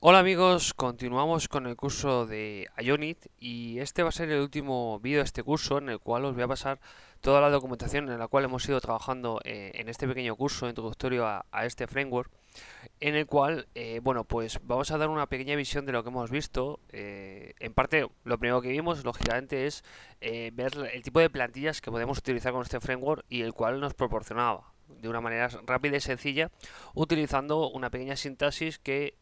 Hola amigos, continuamos con el curso de Ionit y este va a ser el último vídeo de este curso en el cual os voy a pasar toda la documentación en la cual hemos ido trabajando eh, en este pequeño curso introductorio a, este framework en el cual, eh, bueno, pues vamos a dar una pequeña visión de lo que hemos visto. Eh, en parte, lo primero que vimos, lógicamente, es ver el tipo de plantillas que podemos utilizar con este framework y el cual nos proporcionaba de una manera rápida y sencilla utilizando una pequeña sintaxis que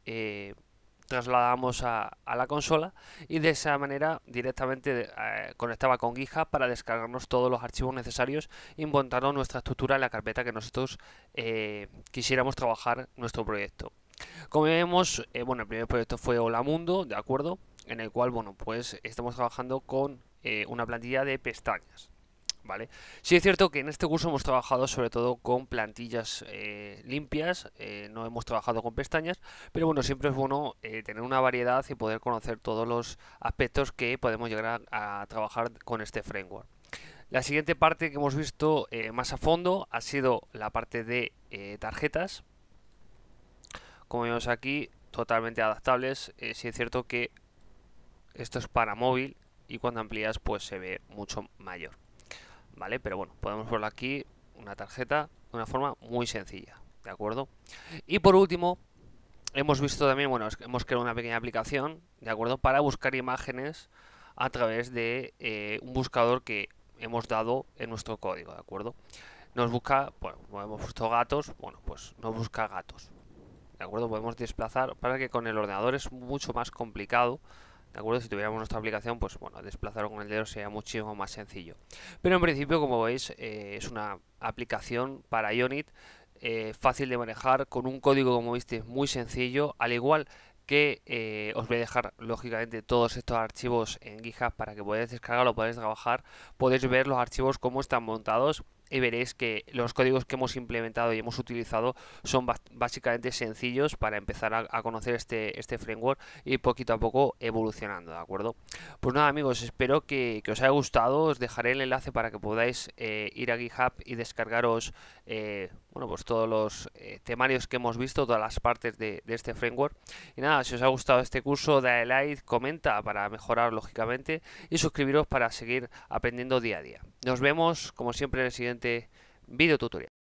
trasladamos a, la consola y de esa manera directamente eh, conectaba con GitHub para descargarnos todos los archivos necesarios y montarnos nuestra estructura en la carpeta que nosotros eh, quisiéramos trabajar nuestro proyecto. Como vemos, eh, bueno, el primer proyecto fue Hola Mundo, ¿de acuerdo? En el cual, bueno, pues estamos trabajando con una plantilla de pestañas. Si es cierto que en este curso hemos trabajado sobre todo con plantillas eh, limpias, eh, no hemos trabajado con pestañas, pero bueno, siempre es bueno eh, tener una variedad y poder conocer todos los aspectos que podemos llegar a, trabajar con este framework. La siguiente parte que hemos visto más a fondo ha sido la parte de tarjetas. Como vemos aquí, totalmente adaptables. Si es cierto que esto es para móvil y cuando amplías pues se ve mucho mayor. ¿vale? Pero bueno, podemos poner aquí una tarjeta de una forma muy sencilla, ¿de acuerdo? Y por último, hemos visto también, bueno, hemos creado una pequeña aplicación, ¿de acuerdo? Para buscar imágenes a través de eh, un buscador que hemos dado en nuestro código, ¿de acuerdo? Nos busca, bueno, hemos puesto gatos, bueno, pues nos busca gatos, ¿de acuerdo? Podemos desplazar, para que con el ordenador es mucho más complicado, si tuviéramos nuestra aplicación, pues bueno, desplazarlo con el dedo sería muchísimo más sencillo. Pero en principio, como veis, eh, es una aplicación para Ionit eh, fácil de manejar, con un código, como viste, muy sencillo, al igual que eh, os voy a dejar lógicamente todos estos archivos en GitHub para que podáis descargarlo, podáis trabajar, podéis ver los archivos cómo están montados y veréis que los códigos que hemos implementado y hemos utilizado son básicamente sencillos para empezar a, conocer este, este framework y poquito a poco evolucionando, ¿de acuerdo? Pues nada amigos, espero que, os haya gustado, os dejaré el enlace para que podáis eh, ir a GitHub y descargaros eh, bueno, pues todos los eh, temarios que hemos visto, todas las partes de, de, este framework. Y nada, si os ha gustado este curso, dale like, comenta para mejorar lógicamente y suscribiros para seguir aprendiendo día a día. Nos vemos, como siempre, en el siguiente video tutorial.